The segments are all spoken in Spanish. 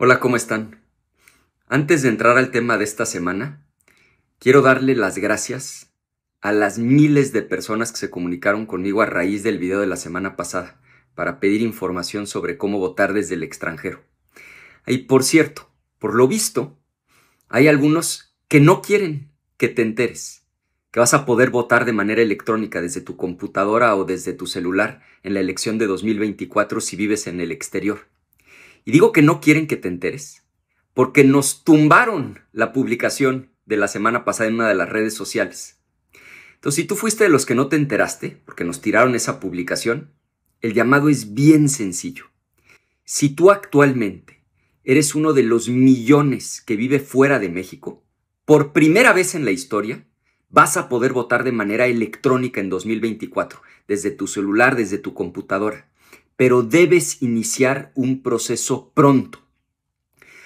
Hola, ¿cómo están? Antes de entrar al tema de esta semana, quiero darle las gracias a las miles de personas que se comunicaron conmigo a raíz del video de la semana pasada para pedir información sobre cómo votar desde el extranjero. Y por cierto, por lo visto, hay algunos que no quieren que te enteres, que vas a poder votar de manera electrónica desde tu computadora o desde tu celular en la elección de 2024 si vives en el exterior. Y digo que no quieren que te enteres, porque nos tumbaron la publicación de la semana pasada en una de las redes sociales. Entonces, si tú fuiste de los que no te enteraste, porque nos tiraron esa publicación, el llamado es bien sencillo. Si tú actualmente eres uno de los millones que vive fuera de México, por primera vez en la historia, vas a poder votar de manera electrónica en 2024, desde tu celular, desde tu computadora pero debes iniciar un proceso pronto.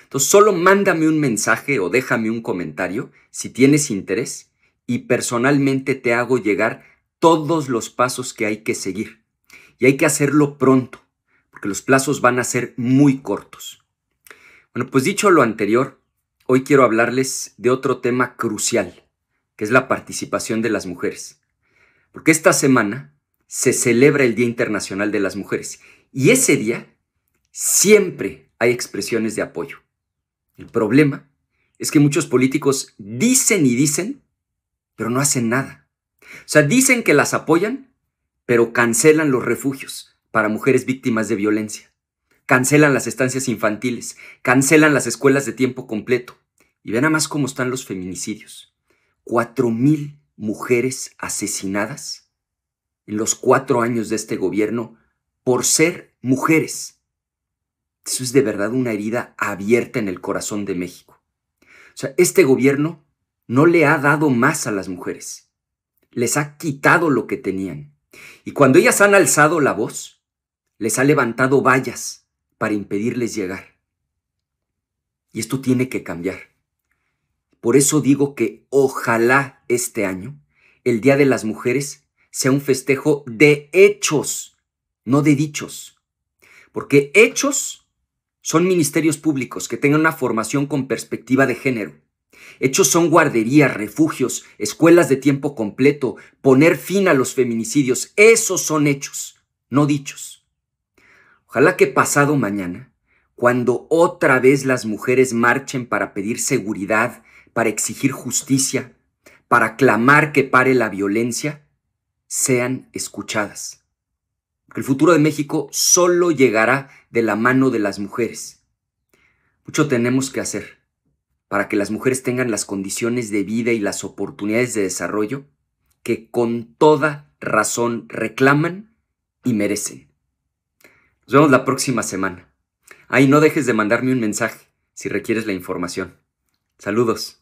Entonces, solo mándame un mensaje o déjame un comentario si tienes interés y personalmente te hago llegar todos los pasos que hay que seguir. Y hay que hacerlo pronto, porque los plazos van a ser muy cortos. Bueno, pues dicho lo anterior, hoy quiero hablarles de otro tema crucial, que es la participación de las mujeres. Porque esta semana se celebra el Día Internacional de las Mujeres. Y ese día siempre hay expresiones de apoyo. El problema es que muchos políticos dicen y dicen, pero no hacen nada. O sea, dicen que las apoyan, pero cancelan los refugios para mujeres víctimas de violencia. Cancelan las estancias infantiles, cancelan las escuelas de tiempo completo. Y vean nada más cómo están los feminicidios. mil mujeres asesinadas en los cuatro años de este gobierno por ser mujeres. Eso es de verdad una herida abierta en el corazón de México. O sea, este gobierno no le ha dado más a las mujeres. Les ha quitado lo que tenían. Y cuando ellas han alzado la voz, les ha levantado vallas para impedirles llegar. Y esto tiene que cambiar. Por eso digo que ojalá este año, el Día de las Mujeres, sea un festejo de hechos, no de dichos. Porque hechos son ministerios públicos que tengan una formación con perspectiva de género. Hechos son guarderías, refugios, escuelas de tiempo completo, poner fin a los feminicidios. Esos son hechos, no dichos. Ojalá que pasado mañana, cuando otra vez las mujeres marchen para pedir seguridad, para exigir justicia, para clamar que pare la violencia, sean escuchadas. el futuro de México solo llegará de la mano de las mujeres. Mucho tenemos que hacer para que las mujeres tengan las condiciones de vida y las oportunidades de desarrollo que con toda razón reclaman y merecen. Nos vemos la próxima semana. Ahí no dejes de mandarme un mensaje si requieres la información. Saludos.